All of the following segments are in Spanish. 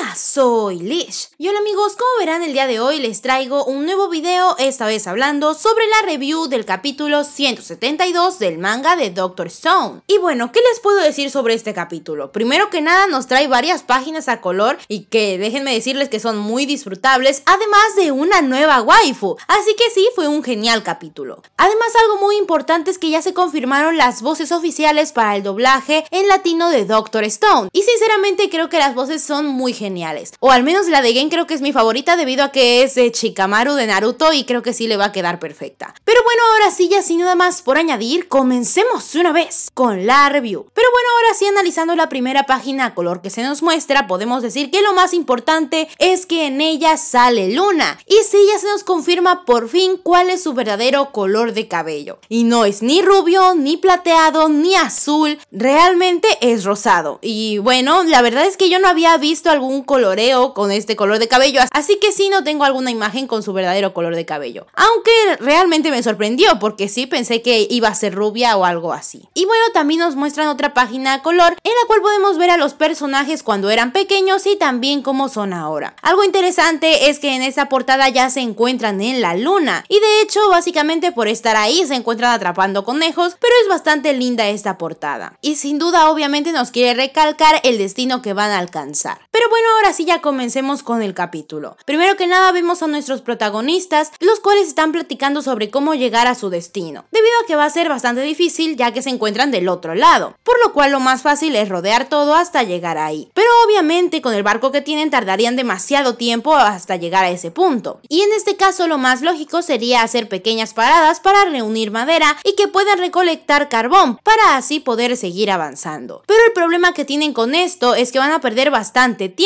Hola, soy Lish. Y hola amigos, como verán el día de hoy les traigo un nuevo video, esta vez hablando sobre la review del capítulo 172 del manga de Doctor Stone. Y bueno, ¿qué les puedo decir sobre este capítulo? Primero que nada nos trae varias páginas a color y que déjenme decirles que son muy disfrutables, además de una nueva waifu. Así que sí, fue un genial capítulo. Además algo muy importante es que ya se confirmaron las voces oficiales para el doblaje en latino de Doctor Stone. Y sinceramente creo que las voces son muy geniales geniales. O al menos la de Game creo que es mi favorita debido a que es de Chikamaru de Naruto y creo que sí le va a quedar perfecta. Pero bueno, ahora sí, ya sin nada más por añadir, comencemos una vez con la review. Pero bueno, ahora sí, analizando la primera página a color que se nos muestra, podemos decir que lo más importante es que en ella sale Luna. Y sí, ya se nos confirma por fin cuál es su verdadero color de cabello. Y no es ni rubio, ni plateado, ni azul, realmente es rosado. Y bueno, la verdad es que yo no había visto algún un coloreo con este color de cabello, así que si no tengo alguna imagen con su verdadero color de cabello. Aunque realmente me sorprendió porque sí pensé que iba a ser rubia o algo así. Y bueno, también nos muestran otra página a color en la cual podemos ver a los personajes cuando eran pequeños y también cómo son ahora. Algo interesante es que en esta portada ya se encuentran en la luna y de hecho básicamente por estar ahí se encuentran atrapando conejos, pero es bastante linda esta portada. Y sin duda obviamente nos quiere recalcar el destino que van a alcanzar. Pero bueno, ahora sí ya comencemos con el capítulo. Primero que nada vemos a nuestros protagonistas, los cuales están platicando sobre cómo llegar a su destino, debido a que va a ser bastante difícil ya que se encuentran del otro lado, por lo cual lo más fácil es rodear todo hasta llegar ahí. Pero obviamente con el barco que tienen tardarían demasiado tiempo hasta llegar a ese punto. Y en este caso lo más lógico sería hacer pequeñas paradas para reunir madera y que puedan recolectar carbón para así poder seguir avanzando. Pero el problema que tienen con esto es que van a perder bastante tiempo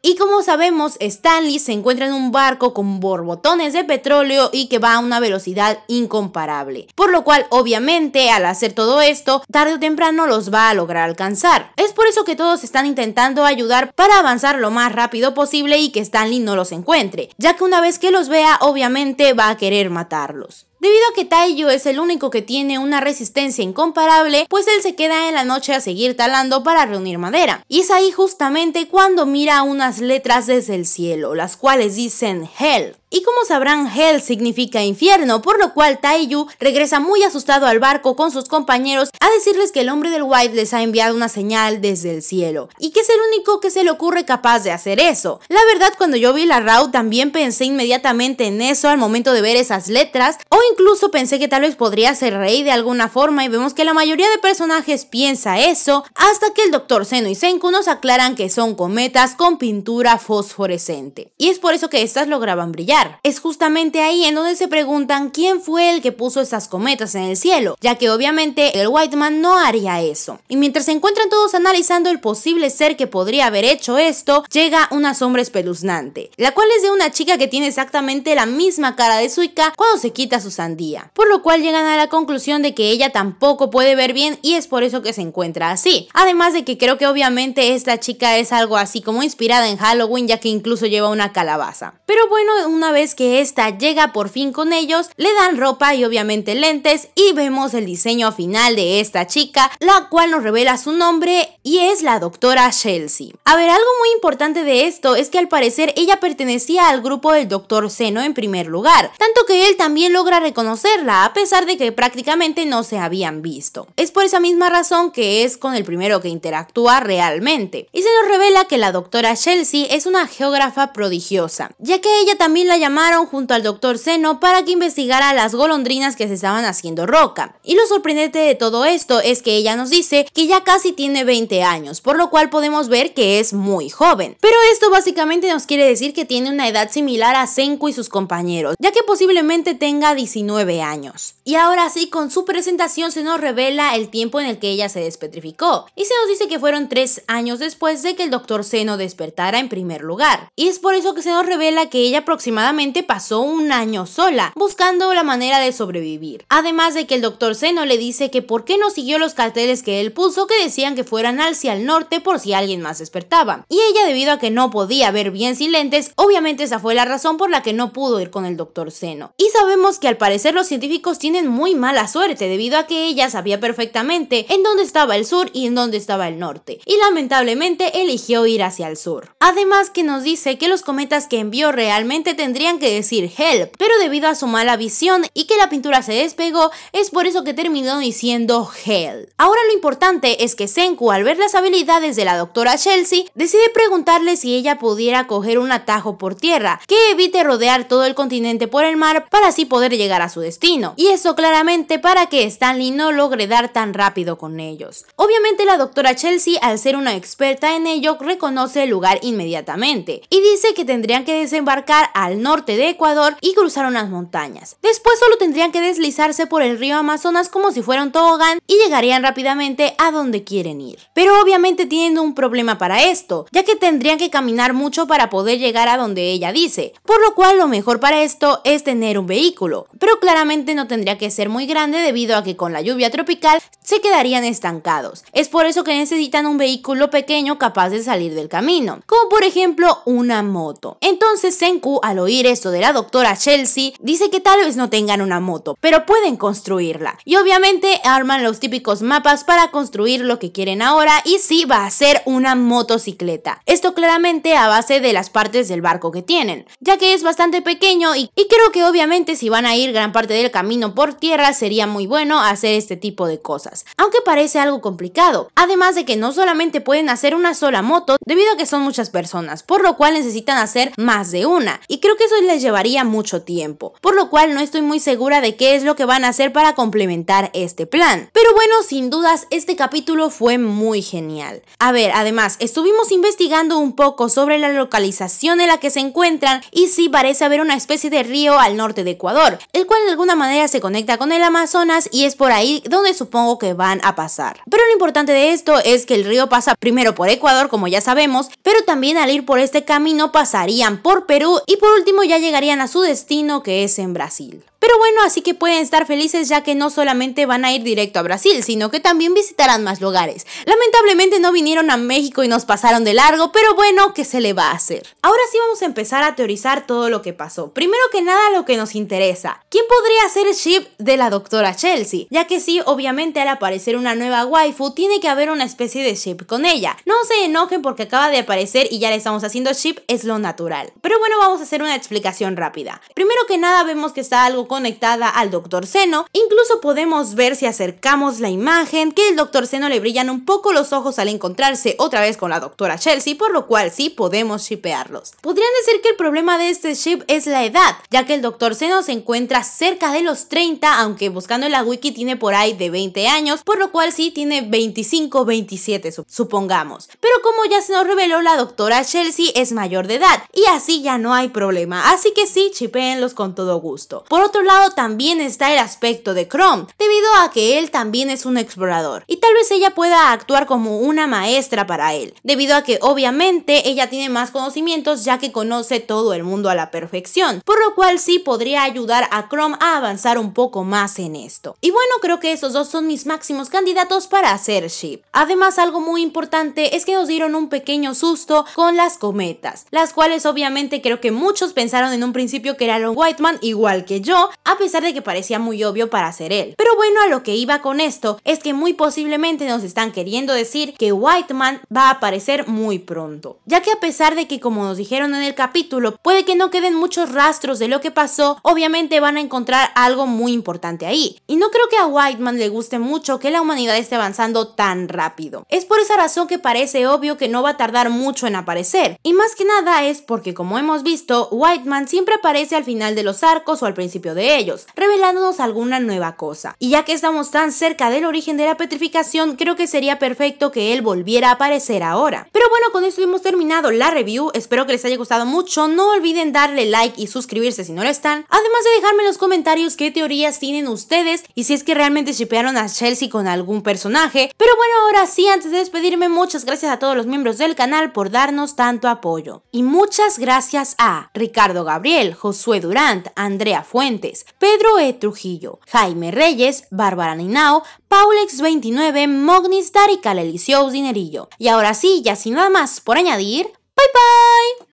y como sabemos, Stanley se encuentra en un barco con borbotones de petróleo y que va a una velocidad incomparable. Por lo cual, obviamente, al hacer todo esto, tarde o temprano los va a lograr alcanzar. Es por eso que todos están intentando ayudar para avanzar lo más rápido posible y que Stanley no los encuentre, ya que una vez que los vea, obviamente va a querer matarlos. Debido a que Taiyo es el único que tiene una resistencia incomparable, pues él se queda en la noche a seguir talando para reunir madera. Y es ahí justamente cuando mira unas letras desde el cielo, las cuales dicen Hell, y como sabrán, Hell significa infierno, por lo cual Taiyu regresa muy asustado al barco con sus compañeros a decirles que el hombre del White les ha enviado una señal desde el cielo y que es el único que se le ocurre capaz de hacer eso. La verdad, cuando yo vi la RAW también pensé inmediatamente en eso al momento de ver esas letras o incluso pensé que tal vez podría ser rey de alguna forma y vemos que la mayoría de personajes piensa eso hasta que el Dr. Seno y Senku nos aclaran que son cometas con pintura fosforescente. Y es por eso que estas lograban brillar. Es justamente ahí en donde se preguntan quién fue el que puso esas cometas en el cielo, ya que obviamente el White Man no haría eso. Y mientras se encuentran todos analizando el posible ser que podría haber hecho esto, llega una sombra espeluznante, la cual es de una chica que tiene exactamente la misma cara de Suika cuando se quita su sandía, por lo cual llegan a la conclusión de que ella tampoco puede ver bien y es por eso que se encuentra así. Además de que creo que obviamente esta chica es algo así como inspirada en Halloween ya que incluso lleva una calabaza. Pero bueno, una vez que esta llega por fin con ellos, le dan ropa y obviamente lentes y vemos el diseño final de esta chica, la cual nos revela su nombre y es la doctora Chelsea. A ver, algo muy importante de esto es que al parecer ella pertenecía al grupo del doctor Seno en primer lugar, tanto que él también logra reconocerla a pesar de que prácticamente no se habían visto. Es por esa misma razón que es con el primero que interactúa realmente. Y se nos revela que la doctora Chelsea es una geógrafa prodigiosa, ya que ella también la llamaron junto al doctor Seno para que investigara las golondrinas que se estaban haciendo roca. Y lo sorprendente de todo esto es que ella nos dice que ya casi tiene 20 años, por lo cual podemos ver que es muy joven. Pero esto básicamente nos quiere decir que tiene una edad similar a Senku y sus compañeros, ya que posiblemente tenga 19 años. Y ahora sí, con su presentación se nos revela el tiempo en el que ella se despetrificó, y se nos dice que fueron 3 años después de que el doctor Seno despertara en primer lugar. Y es por eso que se nos revela que ella aproximadamente pasó un año sola, buscando la manera de sobrevivir. Además de que el doctor Seno le dice que por qué no siguió los carteles que él puso que decían que fueran hacia el norte por si alguien más despertaba. Y ella debido a que no podía ver bien sin lentes, obviamente esa fue la razón por la que no pudo ir con el doctor Seno. Y sabemos que al parecer los científicos tienen muy mala suerte debido a que ella sabía perfectamente en dónde estaba el sur y en dónde estaba el norte. Y lamentablemente eligió ir hacia el sur. Además que nos dice que los cometas que envió realmente tendrían que decir help, pero debido a su mala visión y que la pintura se despegó, es por eso que terminó diciendo help. Ahora lo importante es que Senku, al ver las habilidades de la doctora Chelsea, decide preguntarle si ella pudiera coger un atajo por tierra, que evite rodear todo el continente por el mar para así poder llegar a su destino. Y eso claramente para que Stanley no logre dar tan rápido con ellos. Obviamente la doctora Chelsea, al ser una experta en ello, reconoce el lugar inmediatamente y dice que tendrían que desembarcar al norte norte de Ecuador y cruzaron las montañas. Después solo tendrían que deslizarse por el río Amazonas como si fuera un tobogán y llegarían rápidamente a donde quieren ir. Pero obviamente tienen un problema para esto, ya que tendrían que caminar mucho para poder llegar a donde ella dice, por lo cual lo mejor para esto es tener un vehículo, pero claramente no tendría que ser muy grande debido a que con la lluvia tropical se quedarían estancados. Es por eso que necesitan un vehículo pequeño capaz de salir del camino, como por ejemplo una moto. Entonces Senku al oír esto de la doctora Chelsea, dice que tal vez no tengan una moto, pero pueden construirla. Y obviamente arman los típicos mapas para construir lo que quieren ahora y si va a ser una motocicleta. Esto claramente a base de las partes del barco que tienen, ya que es bastante pequeño y, y creo que obviamente si van a ir gran parte del camino por tierra sería muy bueno hacer este tipo de cosas, aunque parece algo complicado, además de que no solamente pueden hacer una sola moto debido a que son muchas personas, por lo cual necesitan hacer más de una, y creo que que eso les llevaría mucho tiempo, por lo cual no estoy muy segura de qué es lo que van a hacer para complementar este plan. Pero bueno, sin dudas, este capítulo fue muy genial. A ver, además, estuvimos investigando un poco sobre la localización en la que se encuentran y sí parece haber una especie de río al norte de Ecuador, el cual de alguna manera se conecta con el Amazonas y es por ahí donde supongo que van a pasar. Pero lo importante de esto es que el río pasa primero por Ecuador, como ya sabemos, pero también al ir por este camino pasarían por Perú y por último ya llegarían a su destino que es en Brasil. Pero bueno, así que pueden estar felices ya que no solamente van a ir directo a Brasil, sino que también visitarán más lugares. Lamentablemente no vinieron a México y nos pasaron de largo, pero bueno, ¿qué se le va a hacer? Ahora sí vamos a empezar a teorizar todo lo que pasó. Primero que nada, lo que nos interesa. ¿Quién podría ser el ship de la doctora Chelsea? Ya que sí, obviamente al aparecer una nueva waifu, tiene que haber una especie de ship con ella. No se enojen porque acaba de aparecer y ya le estamos haciendo ship, es lo natural. Pero bueno, vamos a hacer una explicación rápida. Primero que nada, vemos que está algo con conectada al Dr. Seno. Incluso podemos ver si acercamos la imagen que el Dr. Seno le brillan un poco los ojos al encontrarse otra vez con la doctora Chelsea, por lo cual sí podemos chipearlos. Podrían decir que el problema de este chip es la edad, ya que el Dr. Seno se encuentra cerca de los 30, aunque buscando en la wiki tiene por ahí de 20 años, por lo cual sí tiene 25, 27 supongamos. Pero como ya se nos reveló, la doctora Chelsea es mayor de edad y así ya no hay problema, así que sí, chipeenlos con todo gusto. Por otro lado, también está el aspecto de Chrome, debido a que él también es un explorador, y tal vez ella pueda actuar como una maestra para él, debido a que obviamente ella tiene más conocimientos ya que conoce todo el mundo a la perfección, por lo cual sí podría ayudar a Chrome a avanzar un poco más en esto. Y bueno, creo que esos dos son mis máximos candidatos para hacer ship. Además, algo muy importante es que nos dieron un pequeño susto con las cometas, las cuales obviamente creo que muchos pensaron en un principio que era Aaron Whiteman igual que yo, a pesar de que parecía muy obvio para ser él. Pero bueno, a lo que iba con esto es que muy posiblemente nos están queriendo decir que Whiteman va a aparecer muy pronto, ya que a pesar de que como nos dijeron en el capítulo, puede que no queden muchos rastros de lo que pasó, obviamente van a encontrar algo muy importante ahí. Y no creo que a Whiteman le guste mucho que la humanidad esté avanzando tan rápido. Es por esa razón que parece obvio que no va a tardar mucho en aparecer, y más que nada es porque como hemos visto, Whiteman siempre aparece al final de los arcos o al principio de ellos, revelándonos alguna nueva cosa. Y ya que estamos tan cerca del origen de la petrificación, creo que sería perfecto que él volviera a aparecer ahora. Pero bueno, con esto hemos terminado la review, espero que les haya gustado mucho, no olviden darle like y suscribirse si no lo están, además de dejarme en los comentarios qué teorías tienen ustedes y si es que realmente shipearon a Chelsea con algún personaje. Pero bueno, ahora sí, antes de despedirme, muchas gracias a todos los miembros del canal por darnos tanto apoyo. Y muchas gracias a Ricardo Gabriel, Josué Durant, Andrea Fuentes, Pedro E. Trujillo, Jaime Reyes, Bárbara Ninao, Paulex29, Mognis Darical Eliseo Dinerillo. Y ahora sí, ya sin nada más por añadir, bye bye.